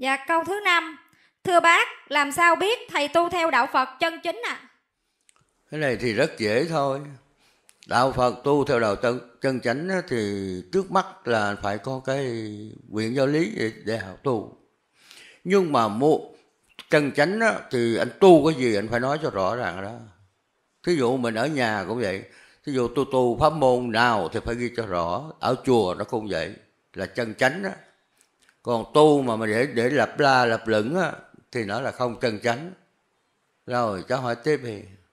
Dạ câu thứ năm Thưa bác, làm sao biết thầy tu theo đạo Phật chân chính ạ? À? Cái này thì rất dễ thôi. Đạo Phật tu theo đạo chân, chân chánh thì trước mắt là phải có cái quyển giáo lý để, để học tu. Nhưng mà một chân chánh thì anh tu cái gì anh phải nói cho rõ ràng đó. Thí dụ mình ở nhà cũng vậy. Thí dụ tu tu pháp môn nào thì phải ghi cho rõ. Ở chùa nó cũng vậy. Là chân chánh đó còn tu mà mà để để lập la lập lửng á, thì nó là không chân chánh rồi cháu hỏi tiếp thì